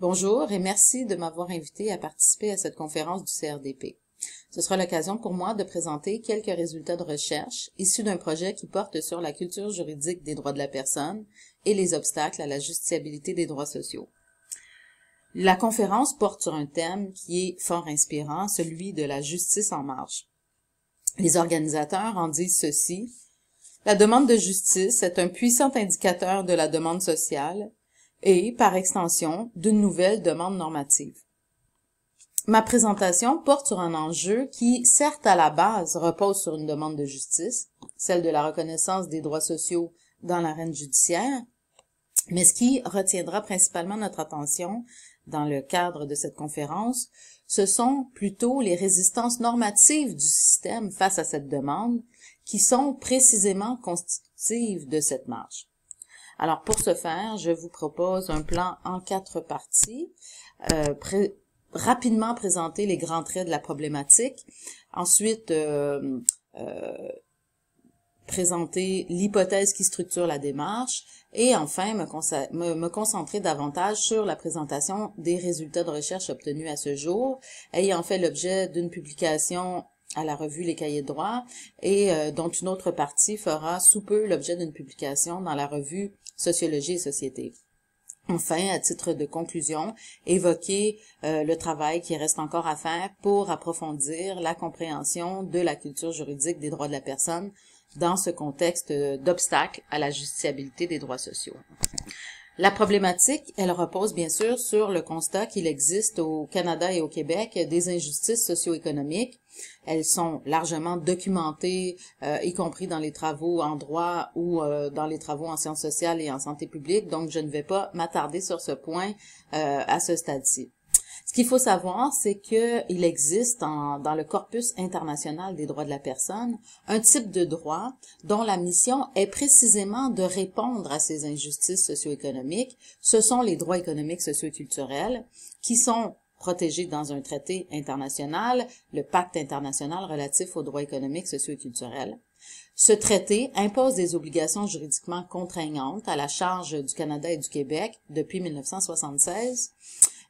Bonjour et merci de m'avoir invité à participer à cette conférence du CRDP. Ce sera l'occasion pour moi de présenter quelques résultats de recherche issus d'un projet qui porte sur la culture juridique des droits de la personne et les obstacles à la justiciabilité des droits sociaux. La conférence porte sur un thème qui est fort inspirant, celui de la justice en marche. Les organisateurs en disent ceci. La demande de justice est un puissant indicateur de la demande sociale et, par extension, d'une nouvelle demande normative. Ma présentation porte sur un enjeu qui, certes à la base, repose sur une demande de justice, celle de la reconnaissance des droits sociaux dans l'arène judiciaire, mais ce qui retiendra principalement notre attention dans le cadre de cette conférence, ce sont plutôt les résistances normatives du système face à cette demande qui sont précisément constitutives de cette marche. Alors, pour ce faire, je vous propose un plan en quatre parties. Euh, rapidement présenter les grands traits de la problématique. Ensuite, euh, euh, présenter l'hypothèse qui structure la démarche et enfin me, concentrer davantage sur la présentation des résultats de recherche obtenus à ce jour, ayant fait l'objet d'une publication à la revue Les Cahiers de droit et dont une autre partie fera sous peu l'objet d'une publication dans la revue sociologie et société. Enfin, à titre de conclusion, évoquer euh, le travail qui reste encore à faire pour approfondir la compréhension de la culture juridique des droits de la personne dans ce contexte euh, d'obstacle à la justiciabilité des droits sociaux. La problématique, elle repose bien sûr sur le constat qu'il existe au Canada et au Québec des injustices socio-économiques elles sont largement documentées, euh, y compris dans les travaux en droit ou euh, dans les travaux en sciences sociales et en santé publique, donc je ne vais pas m'attarder sur ce point euh, à ce stade-ci. Ce qu'il faut savoir, c'est qu'il existe dans le corpus international des droits de la personne un type de droit dont la mission est précisément de répondre à ces injustices socio-économiques. Ce sont les droits économiques socio-culturels qui sont protégés dans un traité international, le Pacte international relatif aux droits économiques, sociaux et culturels. Ce traité impose des obligations juridiquement contraignantes à la charge du Canada et du Québec depuis 1976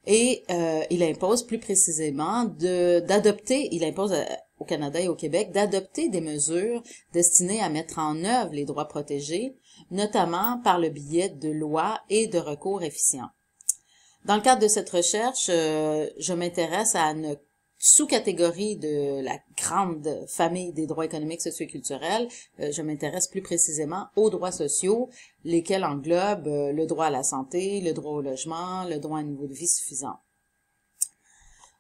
et euh, il impose plus précisément d'adopter, il impose euh, au Canada et au Québec d'adopter des mesures destinées à mettre en œuvre les droits protégés, notamment par le biais de lois et de recours efficients. Dans le cadre de cette recherche, euh, je m'intéresse à une sous-catégorie de la grande famille des droits économiques, sociaux et culturels. Euh, je m'intéresse plus précisément aux droits sociaux, lesquels englobent euh, le droit à la santé, le droit au logement, le droit à un niveau de vie suffisant.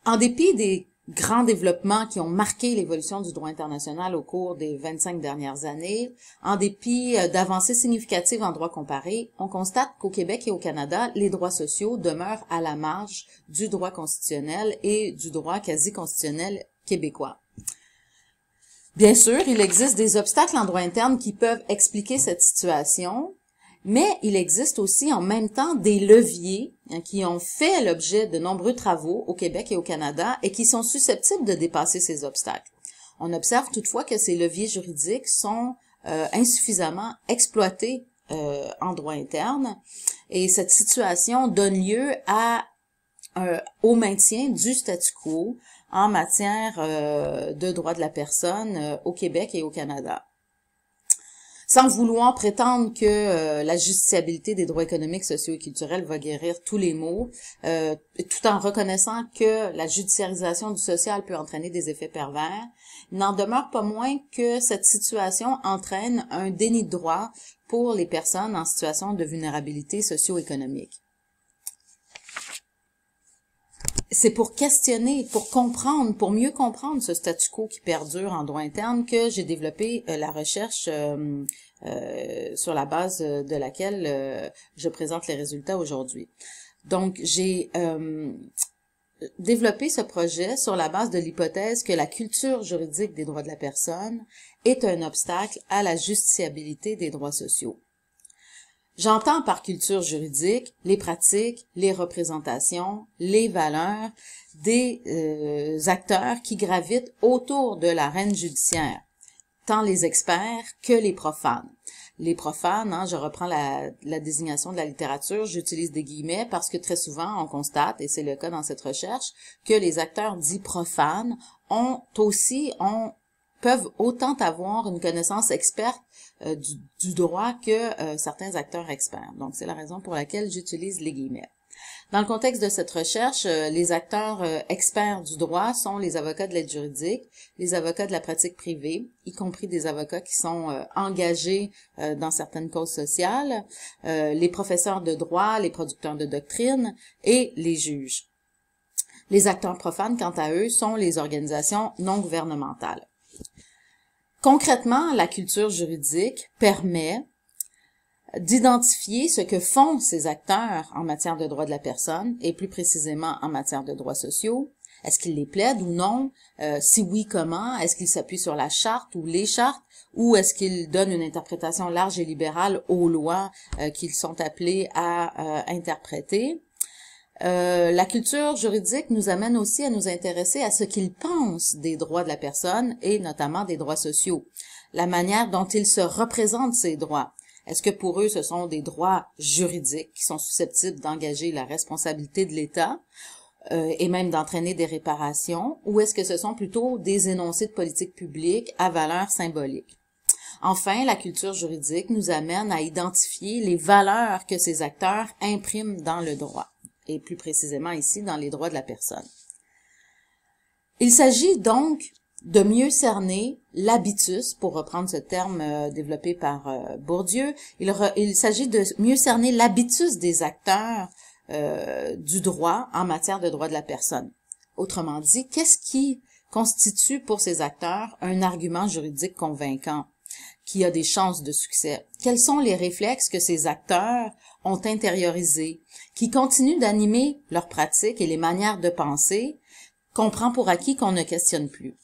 En dépit des grands développements qui ont marqué l'évolution du droit international au cours des 25 dernières années. En dépit euh, d'avancées significatives en droit comparé, on constate qu'au Québec et au Canada, les droits sociaux demeurent à la marge du droit constitutionnel et du droit quasi-constitutionnel québécois. Bien sûr, il existe des obstacles en droit interne qui peuvent expliquer cette situation, mais il existe aussi en même temps des leviers hein, qui ont fait l'objet de nombreux travaux au Québec et au Canada et qui sont susceptibles de dépasser ces obstacles. On observe toutefois que ces leviers juridiques sont euh, insuffisamment exploités euh, en droit interne et cette situation donne lieu euh, au maintien du statu quo en matière de droit de la personne au Québec et au Canada sans vouloir prétendre que euh, la justiciabilité des droits économiques, sociaux et culturels va guérir tous les maux, euh, tout en reconnaissant que la judiciarisation du social peut entraîner des effets pervers, n'en demeure pas moins que cette situation entraîne un déni de droit pour les personnes en situation de vulnérabilité socio-économique c'est pour questionner, pour comprendre, pour mieux comprendre ce statu quo qui perdure en droit interne que j'ai développé euh, la recherche euh, euh, sur la base de laquelle je présente les résultats aujourd'hui. Donc, j'ai développé ce projet sur la base de l'hypothèse que la culture juridique des droits de la personne est un obstacle à la justiciabilité des droits sociaux. J'entends par culture juridique les pratiques, les représentations, les valeurs des euh, acteurs qui gravitent autour de l'arène judiciaire, tant les experts que les profanes. Les profanes, hein, je reprends la, la désignation de la littérature, j'utilise des guillemets parce que très souvent on constate, et c'est le cas dans cette recherche, que les acteurs dits profanes ont aussi, ont peuvent autant avoir une connaissance experte euh, du, du, droit que euh, certains acteurs experts. Donc, c'est la raison pour laquelle j'utilise les guillemets. Dans le contexte de cette recherche, euh, les acteurs experts du droit sont les avocats de l'aide juridique, les avocats de la pratique privée, y compris des avocats qui sont engagés dans certaines causes sociales, les professeurs de droit, les producteurs de doctrine et les juges. Les acteurs profanes, quant à eux, sont les organisations non gouvernementales. Concrètement, la culture juridique permet d'identifier ce que font ces acteurs en matière de droits de la personne et plus précisément en matière de droits sociaux. Est-ce qu'ils les plaident ou non? Euh, si oui, comment? Est-ce qu'ils s'appuient sur la charte ou les chartes? Ou est-ce qu'ils donnent une interprétation large et libérale aux lois euh, qu'ils sont appelés à euh, interpréter? Euh, la culture juridique nous amène aussi à nous intéresser à ce qu'ils pensent des droits de la personne et notamment des droits sociaux, la manière dont ils se représentent ces droits. Est-ce que pour eux, ce sont des droits juridiques qui sont susceptibles d'engager la responsabilité de l'État euh, et même d'entraîner des réparations, ou est-ce que ce sont plutôt des énoncés de politique publique à valeur symbolique? Enfin, la culture juridique nous amène à identifier les valeurs que ces acteurs impriment dans le droit et plus précisément ici dans les droits de la personne. Il s'agit donc de mieux cerner l'habitus, pour reprendre ce terme euh, développé par euh, Bourdieu, il, s'agit de mieux cerner l'habitus des acteurs euh, du droit en matière de droits de la personne. Autrement dit, qu'est-ce qui constitue pour ces acteurs un argument juridique convaincant qui a des chances de succès? Quels sont les réflexes que ces acteurs ont intériorisés, qui continuent d'animer leurs pratiques et les manières de penser qu'on prend pour acquis qu'on ne questionne plus?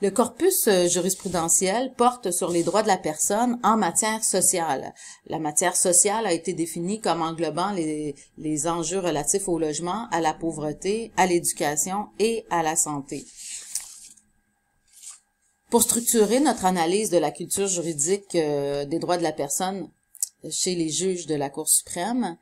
Le corpus euh, jurisprudentiel porte sur les droits de la personne en matière sociale. La matière sociale a été définie comme englobant les, les enjeux relatifs au logement, à la pauvreté, à l'éducation et à la santé. Pour structurer notre analyse de la culture juridique euh, des droits de la personne chez les juges de la Cour suprême,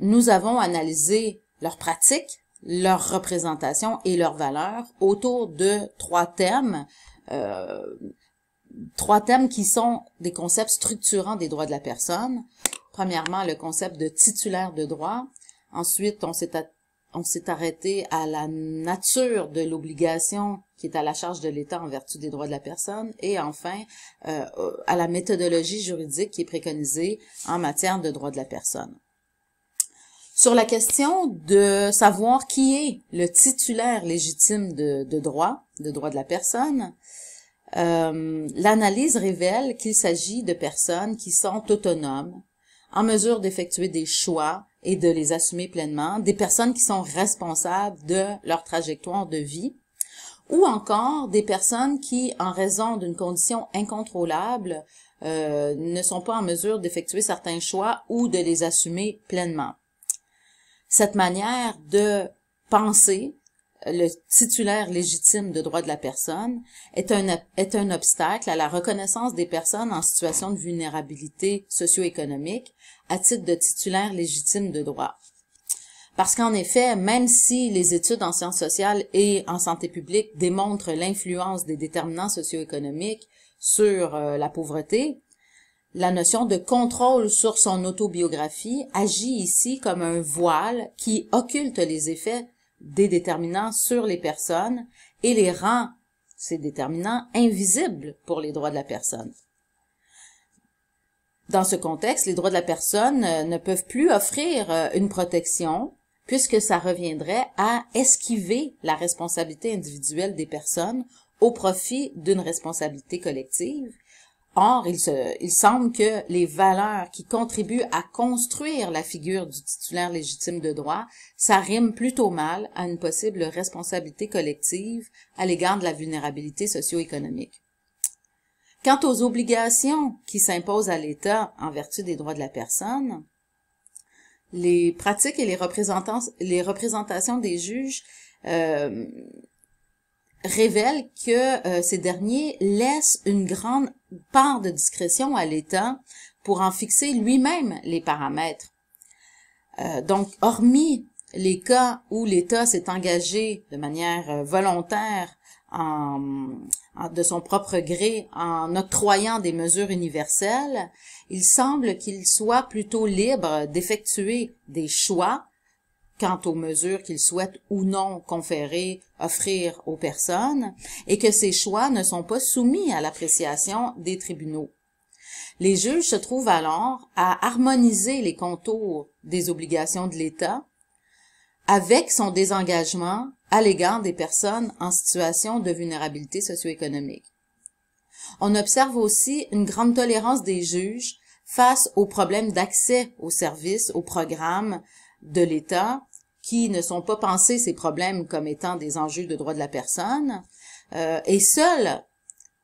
nous avons analysé leurs pratiques, leurs représentations et leurs valeurs autour de trois thèmes, euh, trois thèmes qui sont des concepts structurants des droits de la personne. Premièrement, le concept de titulaire de droit. Ensuite, on s'est on s'est arrêté à la nature de l'obligation qui est à la charge de l'État en vertu des droits de la personne, et enfin euh, à la méthodologie juridique qui est préconisée en matière de droits de la personne. Sur la question de savoir qui est le titulaire légitime de, de droits, de droits de la personne, euh, l'analyse révèle qu'il s'agit de personnes qui sont autonomes, en mesure d'effectuer des choix et de les assumer pleinement, des personnes qui sont responsables de leur trajectoire de vie, ou encore des personnes qui, en raison d'une condition incontrôlable, euh, ne sont pas en mesure d'effectuer certains choix ou de les assumer pleinement. Cette manière de penser le titulaire légitime de droit de la personne est un, est un obstacle à la reconnaissance des personnes en situation de vulnérabilité socio-économique, à titre de titulaire légitime de droit. Parce qu'en effet, même si les études en sciences sociales et en santé publique démontrent l'influence des déterminants socio-économiques sur euh, la pauvreté, la notion de contrôle sur son autobiographie agit ici comme un voile qui occulte les effets des déterminants sur les personnes et les rend, ces déterminants, invisibles pour les droits de la personne. Dans ce contexte, les droits de la personne euh, ne peuvent plus offrir euh, une protection puisque ça reviendrait à esquiver la responsabilité individuelle des personnes au profit d'une responsabilité collective. Or, il, il semble que les valeurs qui contribuent à construire la figure du titulaire légitime de droit, ça rime plutôt mal à une possible responsabilité collective à l'égard de la vulnérabilité socio-économique. Quant aux obligations qui s'imposent à l'État en vertu des droits de la personne, les pratiques et les, les représentations des juges euh, révèlent que euh, ces derniers laissent une grande part de discrétion à l'État pour en fixer lui-même les paramètres. Euh, donc, hormis les cas où l'État s'est engagé de manière euh, volontaire en, de son propre gré en octroyant des mesures universelles, il semble qu'il soit plutôt libre d'effectuer des choix quant aux mesures qu'il souhaite ou non conférer, offrir aux personnes, et que ces choix ne sont pas soumis à l'appréciation des tribunaux. Les juges se trouvent alors à harmoniser les contours des obligations de l'État avec son désengagement à l'égard des personnes en situation de vulnérabilité socio-économique. On observe aussi une grande tolérance des juges face aux problèmes d'accès aux services, aux programmes de l'État, qui ne sont pas pensés ces problèmes comme étant des enjeux de droit de la personne, euh, et seul,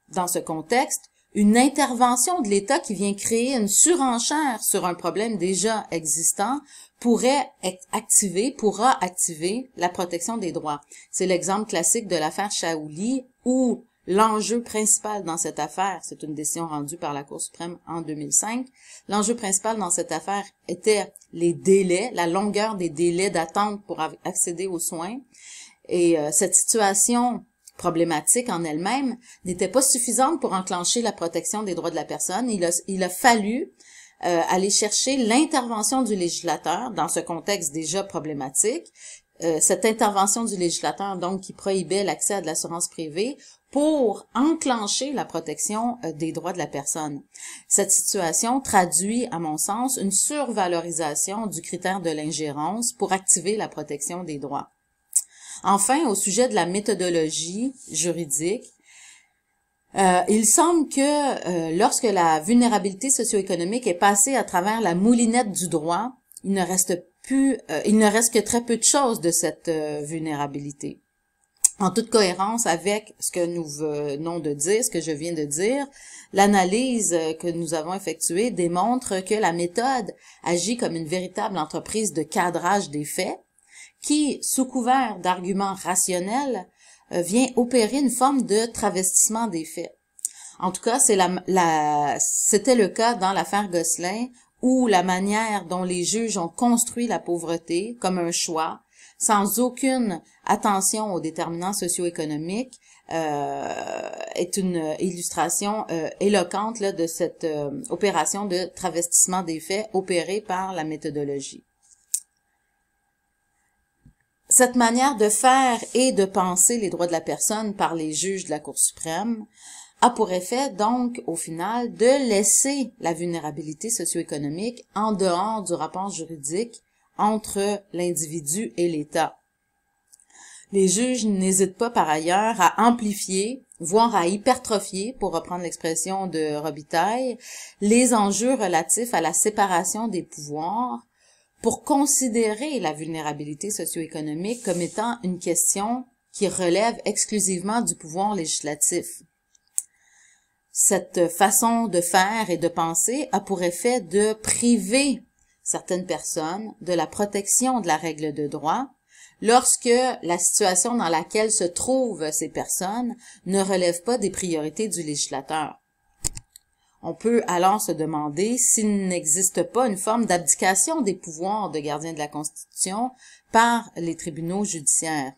dans ce contexte, une intervention de l'État qui vient créer une surenchère sur un problème déjà existant pourrait être activer, pourra activer la protection des droits. C'est l'exemple classique de l'affaire Shaouli où l'enjeu principal dans cette affaire, c'est une décision rendue par la Cour suprême en 2005, l'enjeu principal dans cette affaire était les délais, la longueur des délais d'attente pour accéder aux soins. Et euh, cette situation problématique en elle-même n'était pas suffisante pour enclencher la protection des droits de la personne. Il il a fallu euh, aller chercher l'intervention du législateur dans ce contexte déjà problématique, euh, cette intervention du législateur donc qui prohibait l'accès à de l'assurance privée pour enclencher la protection euh, des droits de la personne. Cette situation traduit, à mon sens, une survalorisation du critère de l'ingérence pour activer la protection des droits. Enfin, au sujet de la méthodologie juridique, euh, il semble que euh, lorsque la vulnérabilité socio-économique est passée à travers la moulinette du droit, il ne reste plus, euh, il ne reste que très peu de choses de cette vulnérabilité. En toute cohérence avec ce que nous venons de dire, ce que je viens de dire, l'analyse que nous avons effectuée démontre que la méthode agit comme une véritable entreprise de cadrage des faits qui, sous couvert d'arguments rationnels, euh, vient opérer une forme de travestissement des faits. En tout cas, c'était le cas dans l'affaire Gosselin, où la manière dont les juges ont construit la pauvreté comme un choix, sans aucune attention aux déterminants socio-économiques, euh, est une illustration euh, éloquente de cette opération de travestissement des faits opérée par la méthodologie. Cette manière de faire et de penser les droits de la personne par les juges de la Cour suprême a pour effet donc au final de laisser la vulnérabilité socio-économique en dehors du rapport juridique entre l'individu et l'État. Les juges n'hésitent pas par ailleurs à amplifier, voire à hypertrophier, pour reprendre l'expression de Robitaille, les enjeux relatifs à la séparation des pouvoirs pour considérer la vulnérabilité socio-économique comme étant une question qui relève exclusivement du pouvoir législatif. Cette façon de faire et de penser a pour effet de priver certaines personnes de la protection de la règle de droit lorsque la situation dans laquelle se trouvent ces personnes ne relève pas des priorités du législateur. On peut alors se demander s'il n'existe pas une forme d'abdication des pouvoirs de gardien de la Constitution par les tribunaux judiciaires.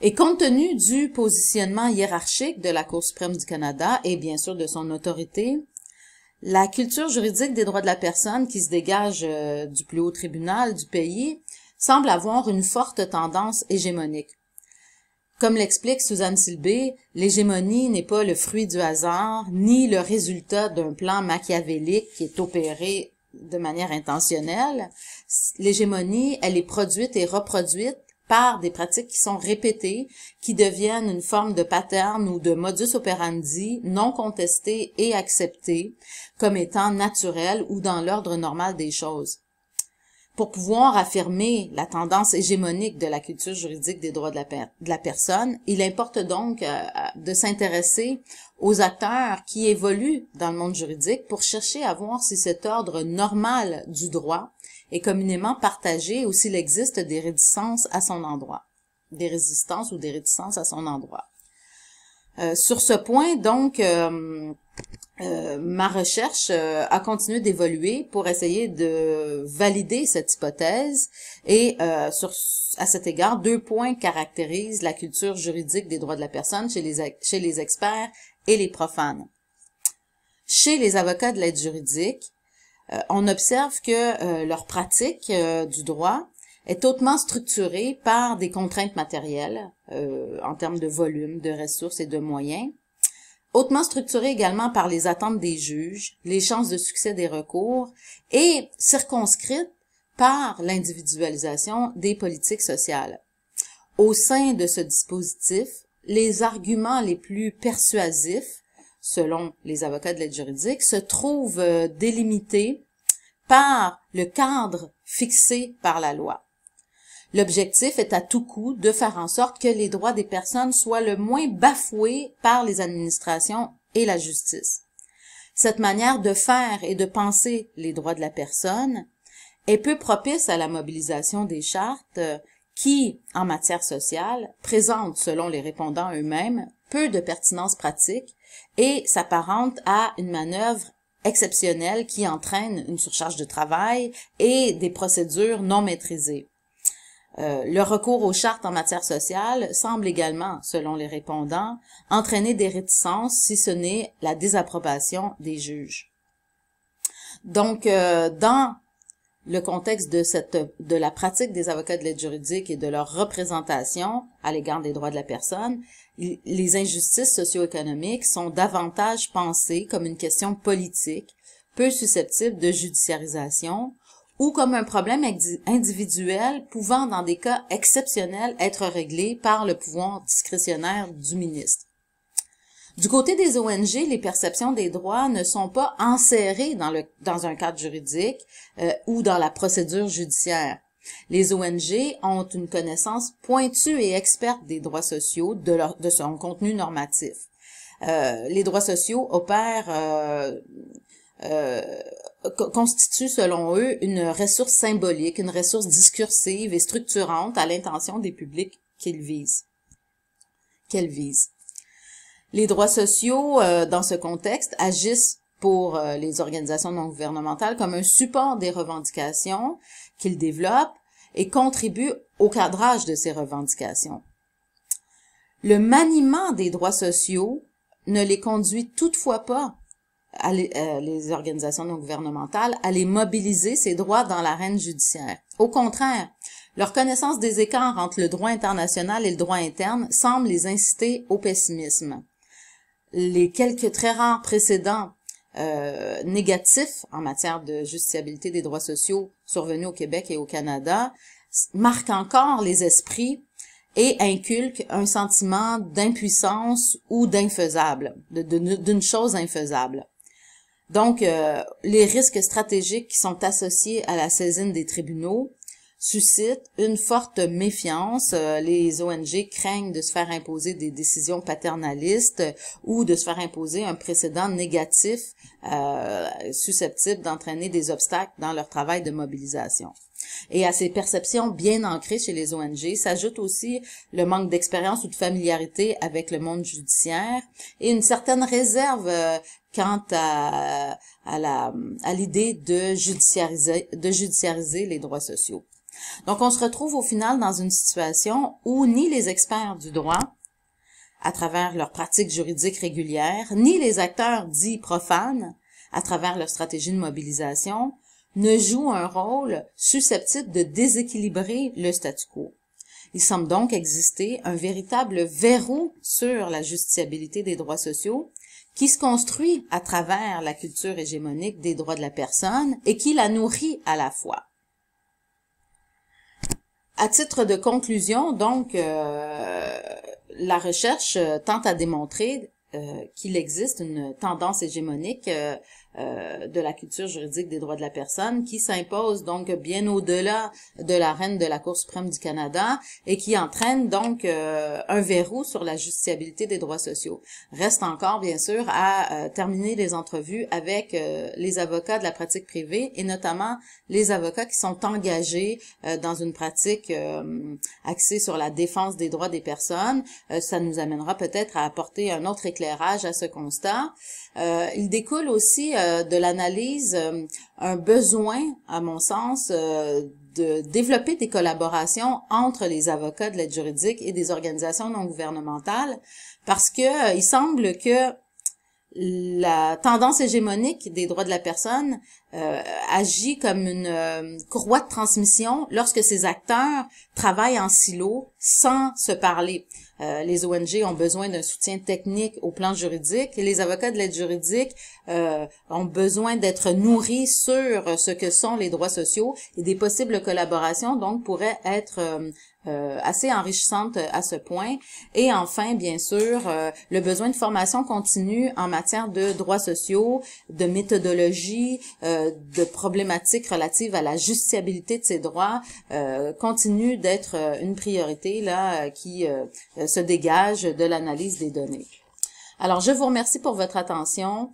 Et compte tenu du positionnement hiérarchique de la Cour suprême du Canada et bien sûr de son autorité, la culture juridique des droits de la personne qui se dégage euh, du plus haut tribunal du pays semble avoir une forte tendance hégémonique. Comme l'explique Suzanne Silbé, l'hégémonie n'est pas le fruit du hasard, ni le résultat d'un plan machiavélique qui est opéré de manière intentionnelle. L'hégémonie, elle est produite et reproduite par des pratiques qui sont répétées, qui deviennent une forme de pattern ou de modus operandi non contesté et accepté comme étant naturel ou dans l'ordre normal des choses pour pouvoir affirmer la tendance hégémonique de la culture juridique des droits de la, personne, il importe donc euh, euh, de s'intéresser aux acteurs qui évoluent dans le monde juridique pour chercher à voir si cet ordre normal du droit est communément partagé ou s'il existe des réticences à son endroit, des résistances ou des réticences à son endroit. Euh, sur ce point, donc, euh, ma recherche euh, a continué d'évoluer pour essayer de valider cette hypothèse et euh, à cet égard, deux points caractérisent la culture juridique des droits de la personne chez les, chez les experts et les profanes. Chez les avocats de l'aide juridique, on observe que leur pratique du droit est hautement structurée par des contraintes matérielles en termes de volume, de ressources et de moyens, hautement structurée également par les attentes des juges, les chances de succès des recours et circonscrite par l'individualisation des politiques sociales. Au sein de ce dispositif, les arguments les plus persuasifs, selon les avocats de l'aide juridique, se trouvent euh, délimités par le cadre fixé par la loi. L'objectif est à tout coup de faire en sorte que les droits des personnes soient le moins bafoués par les administrations et la justice. Cette manière de faire et de penser les droits de la personne est peu propice à la mobilisation des chartes qui, en matière sociale, présentent, selon les répondants eux-mêmes, peu de pertinence pratique et s'apparentent à une manœuvre exceptionnelle qui entraîne une surcharge de travail et des procédures non maîtrisées. Euh, le recours aux chartes en matière sociale semble également, selon les répondants, entraîner des réticences, si ce n'est la désapprobation des juges. Donc, euh, dans le contexte de, de la pratique des avocats de l'aide juridique et de leur représentation à l'égard des droits de la personne, les injustices socio-économiques sont davantage pensées comme une question politique, peu susceptible de judiciarisation, ou comme un problème individuel pouvant, dans des cas exceptionnels, être réglé par le pouvoir discrétionnaire du ministre. Du côté des ONG, les perceptions des droits ne sont pas enserrées dans, le, dans un cadre juridique euh, ou dans la procédure judiciaire. Les ONG ont une connaissance pointue et experte des droits sociaux, de, leur, de son contenu normatif. Euh, les droits sociaux opèrent euh, euh, constitue, selon eux, une ressource symbolique, une ressource discursive et structurante à l'intention des publics qu'ils visent. Qu'elle vise. Les droits sociaux, euh, dans ce contexte, agissent pour euh, les organisations non gouvernementales comme un support des revendications qu'ils développent et contribuent au cadrage de ces revendications. Le maniement des droits sociaux ne les conduit toutefois pas euh, les, organisations non gouvernementales à les mobiliser ces droits dans l'arène judiciaire. Au contraire, leur connaissance des écarts entre le droit international et le droit interne semble les inciter au pessimisme. Les quelques très rares précédents euh, négatifs en matière de justiciabilité des droits sociaux survenus au Québec et au Canada marquent encore les esprits et inculquent un sentiment d'impuissance ou d'infaisable, d'une chose infaisable. Donc, euh, les risques stratégiques qui sont associés à la saisine des tribunaux suscitent une forte méfiance. Euh, les ONG craignent de se faire imposer des décisions paternalistes ou de se faire imposer un précédent négatif euh, susceptible d'entraîner des obstacles dans leur travail de mobilisation. Et à ces perceptions bien ancrées chez les ONG s'ajoute aussi le manque d'expérience ou de familiarité avec le monde judiciaire et une certaine réserve euh, quant à, l'idée de judiciariser de judiciariser les droits sociaux. Donc on se retrouve au final dans une situation où ni les experts du droit à travers leurs pratiques juridiques régulières, ni les acteurs dits profanes à travers leur stratégie de mobilisation ne joue un rôle susceptible de déséquilibrer le statu quo. Il semble donc exister un véritable verrou sur la justiciabilité des droits sociaux qui se construit à travers la culture hégémonique des droits de la personne et qui la nourrit à la fois. À titre de conclusion, donc, euh, la recherche tente à démontrer euh, qu'il existe une tendance hégémonique euh, euh, de la culture juridique des droits de la personne qui s'impose donc bien au-delà de la reine de la Cour suprême du Canada et qui entraîne donc euh, un verrou sur la justiciabilité des droits sociaux. Reste encore, bien sûr, à euh, terminer les entrevues avec les avocats de la pratique privée et notamment les avocats qui sont engagés dans une pratique axée sur la défense des droits des personnes. ça nous amènera peut-être à apporter un autre éclairage à ce constat. Euh, il découle aussi euh, de l'analyse euh, un besoin, à mon sens, de développer des collaborations entre les avocats de l'aide juridique et des organisations non gouvernementales parce que il semble que la tendance hégémonique des droits de la personne euh, agit comme une croix euh, courroie de transmission lorsque ces acteurs travaillent en silo sans se parler. Euh, les ONG ont besoin d'un soutien technique au plan juridique et les avocats de l'aide juridique ont besoin d'être nourris sur ce que sont les droits sociaux et des possibles collaborations donc pourraient être euh, assez enrichissante à ce point. Et enfin, bien sûr, euh, le besoin de formation continue en matière de droits sociaux, de méthodologie, euh, de problématiques relatives à la justiciabilité de ces droits continue d'être une priorité là qui se dégage de l'analyse des données. Alors, je vous remercie pour votre attention.